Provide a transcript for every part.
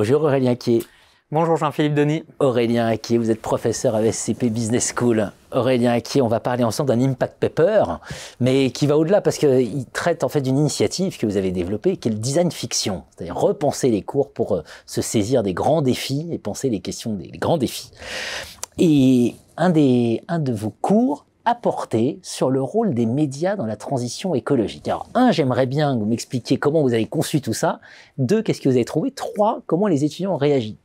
Bonjour Aurélien Key. Bonjour Jean-Philippe Denis. Aurélien Aki, vous êtes professeur à SCP Business School. Aurélien Aki, on va parler ensemble d'un impact paper, mais qui va au-delà parce qu'il traite en fait d'une initiative que vous avez développée, qui est le design fiction, c'est-à-dire repenser les cours pour euh, se saisir des grands défis et penser les questions des grands défis. Et un, des, un de vos cours apporter sur le rôle des médias dans la transition écologique. Alors, un, j'aimerais bien que vous m'expliquiez comment vous avez conçu tout ça. Deux, qu'est-ce que vous avez trouvé Trois, comment les étudiants ont réagi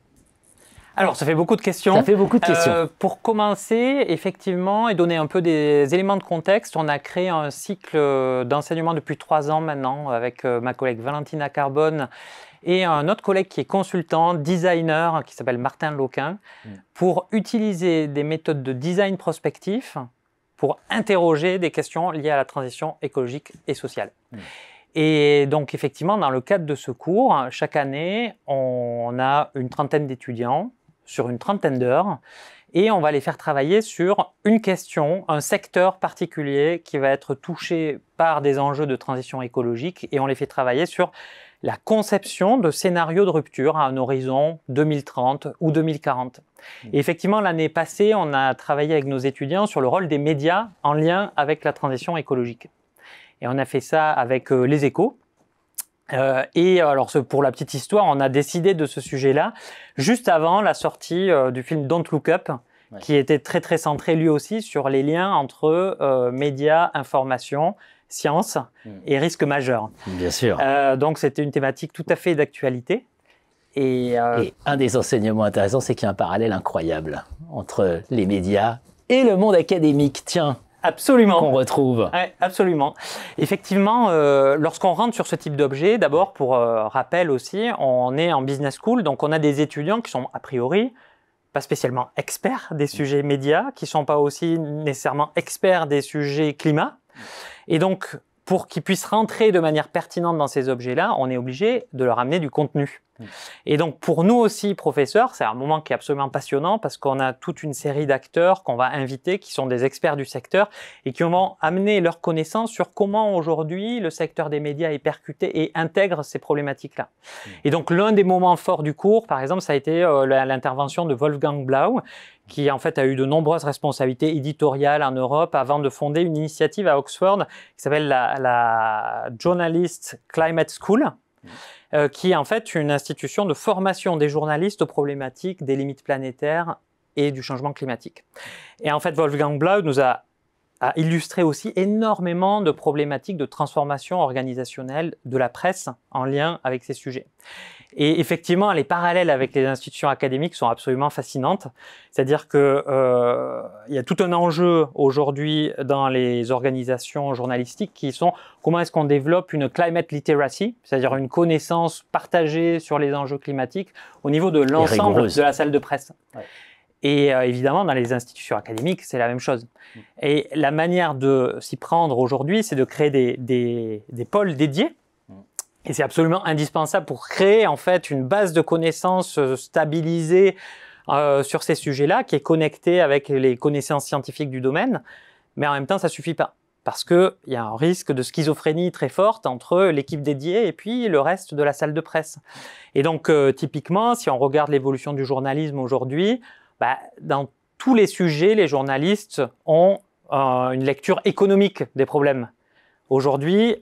alors, ça fait beaucoup de questions. Ça fait beaucoup de euh, questions. pour commencer, effectivement, et donner un peu des éléments de contexte, on a créé un cycle euh, d'enseignement depuis trois ans maintenant avec euh, ma collègue Valentina Carbone et un autre collègue qui est consultant, designer, qui s'appelle Martin Loquin, mm. pour utiliser des méthodes de design prospectif pour interroger des questions liées à la transition écologique et sociale. Mmh. Et donc effectivement, dans le cadre de ce cours, chaque année, on a une trentaine d'étudiants sur une trentaine d'heures et on va les faire travailler sur une question, un secteur particulier qui va être touché par des enjeux de transition écologique et on les fait travailler sur la conception de scénarios de rupture à un horizon 2030 ou 2040. Mmh. Et effectivement, l'année passée, on a travaillé avec nos étudiants sur le rôle des médias en lien avec la transition écologique. Et on a fait ça avec euh, les échos, euh, et euh, alors pour la petite histoire, on a décidé de ce sujet-là juste avant la sortie euh, du film Don't Look Up, qui était très très centré lui aussi sur les liens entre médias, information, science mm. et risques majeurs. Bien sûr. donc c'était une thématique tout à fait d'actualité. Et, et un des enseignements intéressants, c'est qu'il y a un parallèle incroyable entre les médias et le monde académique. Tiens, Absolument. on retrouve. absolument. Effectivement, euh, lorsqu'on rentre sur ce type d'objet, d'abord pour euh, rappel aussi, on est en business school, donc on a des étudiants qui sont a priori pas spécialement experts des sujets médias, qui sont pas aussi nécessairement experts des sujets climat. Et donc, pour qu'ils puissent rentrer de manière pertinente dans ces objets-là, on est obligé de leur amener du contenu. Et donc pour nous aussi, professeurs, c'est un moment qui est absolument passionnant parce qu'on a toute une série d'acteurs qu'on va inviter qui sont des experts du secteur et qui vont amener leurs connaissances sur comment aujourd'hui le secteur des médias est percuté et intègre ces problématiques-là. Mmh. Et donc l'un des moments forts du cours, par exemple, ça a été euh, l'intervention de Wolfgang Blau qui en fait a eu de nombreuses responsabilités éditoriales en Europe avant de fonder une initiative à Oxford qui s'appelle la, la Journalist Climate School, euh, qui est en fait une institution de formation des journalistes aux problématiques des limites planétaires et du changement climatique. Et en fait, Wolfgang Blau nous a a illustré aussi énormément de problématiques de transformation organisationnelle de la presse en lien avec ces sujets. Et effectivement, les parallèles avec les institutions académiques sont absolument fascinantes. C'est-à-dire qu'il euh, y a tout un enjeu aujourd'hui dans les organisations journalistiques qui sont comment est-ce qu'on développe une climate literacy, c'est-à-dire une connaissance partagée sur les enjeux climatiques au niveau de l'ensemble de la salle de presse. Et euh, évidemment, dans les institutions académiques, c'est la même chose. Mm. Et la manière de s'y prendre aujourd'hui, c'est de créer des, des, des pôles dédiés. Mm. Et c'est absolument indispensable pour créer en fait une base de connaissances euh, stabilisée euh, sur ces sujets-là, qui est connectée avec les connaissances scientifiques du domaine. Mais en même temps, ça suffit pas parce qu'il y a un risque de schizophrénie très forte entre l'équipe dédiée et puis le reste de la salle de presse. Et donc, typiquement, si on regarde l'évolution du journalisme aujourd'hui, bah, dans tous les sujets, les journalistes ont euh, une lecture économique des problèmes. Aujourd'hui,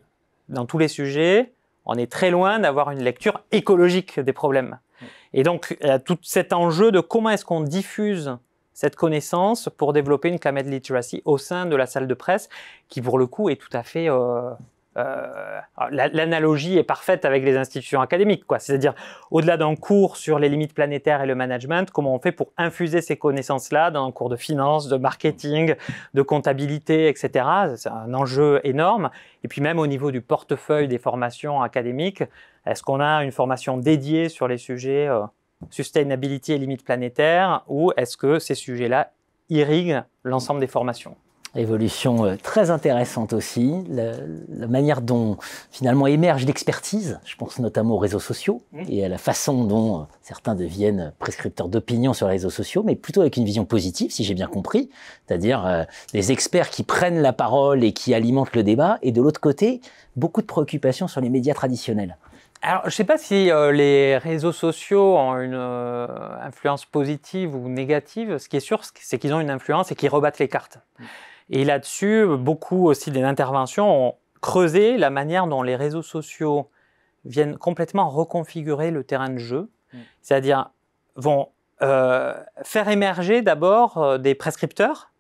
dans tous les sujets, on est très loin d'avoir une lecture écologique des problèmes. Mm. Et donc, il y a tout cet enjeu de comment est-ce qu'on diffuse cette connaissance pour développer une climate literacy au sein de la salle de presse, qui pour le coup est tout à fait euh, euh, l'analogie est parfaite avec les institutions académiques, quoi. C'est-à-dire, au-delà d'un cours sur les limites planétaires et le management, comment on fait pour infuser ces connaissances-là dans un cours de finance, de marketing, de comptabilité, etc. C'est un enjeu énorme. Et puis même au niveau du portefeuille des formations académiques, est-ce qu'on a une formation dédiée sur les sujets euh, sustainability et limites planétaires, ou est-ce que ces sujets-là irriguent l'ensemble des formations évolution euh, très intéressante aussi, la, manière dont finalement émerge l'expertise, je pense notamment aux réseaux sociaux mmh. et à la façon dont euh, certains deviennent prescripteurs d'opinion sur les réseaux sociaux, mais plutôt avec une vision positive, si j'ai bien compris, c'est-à-dire euh, des experts qui prennent la parole et qui alimentent le débat, et de l'autre côté, beaucoup de préoccupations sur les médias traditionnels. Alors, je ne sais pas si euh, les réseaux sociaux ont une influence positive ou négative. Ce qui est sûr, c'est qu'ils ont une influence et qu'ils rebattent les cartes. Mmh. Et là-dessus, beaucoup aussi des interventions ont creusé la manière dont les réseaux sociaux viennent complètement reconfigurer le terrain de jeu, mm. c'est-à-dire vont euh, faire émerger d'abord euh, des prescripteurs,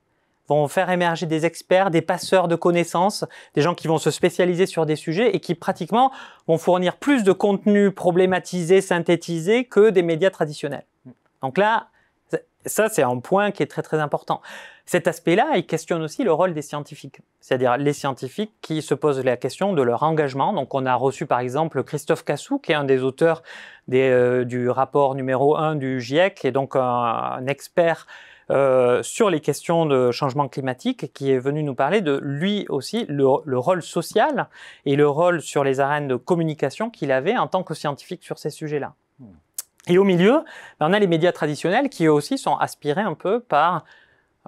vont faire émerger des experts, des passeurs de connaissances, des gens qui vont se spécialiser sur des sujets et qui pratiquement vont fournir plus de contenu problématisé, synthétisé que des médias traditionnels. Mm. Donc là, ça, c'est un point qui est très très important. Cet aspect-là, il questionne aussi le rôle des scientifiques, c'est-à-dire les scientifiques qui se posent la question de leur engagement. Donc on a reçu par exemple Christophe Cassou, qui est un des auteurs euh, du rapport numéro 1 du GIEC, et donc un, expert euh, sur les questions de changement climatique, qui est venu nous parler de lui aussi le, rôle social et le rôle sur les arènes de communication qu'il avait en tant que scientifique sur ces sujets-là. Hmm. Et au milieu, ben, on a les médias traditionnels qui eux aussi sont aspirés un peu par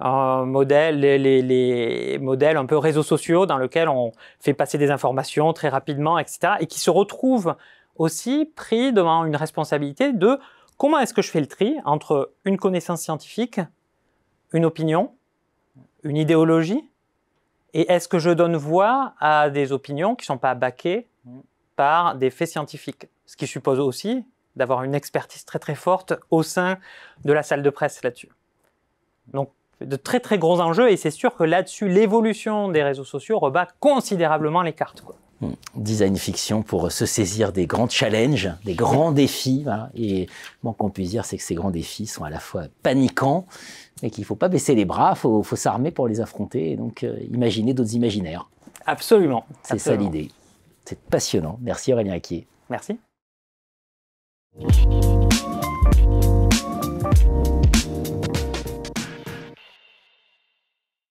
euh, les, les, modèles un peu réseaux sociaux dans lesquels on fait passer des informations très rapidement, etc. Et qui se retrouvent aussi pris devant une responsabilité de comment est-ce que je fais le tri entre une connaissance scientifique, une opinion, une idéologie, et est-ce que je donne voix à des opinions qui ne sont pas baquées mm. par des faits scientifiques Ce qui suppose aussi d'avoir une expertise très très forte au sein de la salle de presse là-dessus. Donc de très très gros enjeux et c'est sûr que là-dessus l'évolution des réseaux sociaux rebat considérablement les cartes. Hmm. Design fiction pour se saisir des grands challenges, des grands défis. Et bon, qu'on puisse dire, c'est que ces grands défis sont à la fois paniquants, et qu'il ne faut pas baisser les bras, il faut, s'armer pour les affronter et donc euh, imaginer d'autres imaginaires. Absolument. C'est ça l'idée. C'est passionnant. Merci Aurélien Aquier. Merci. Thank you.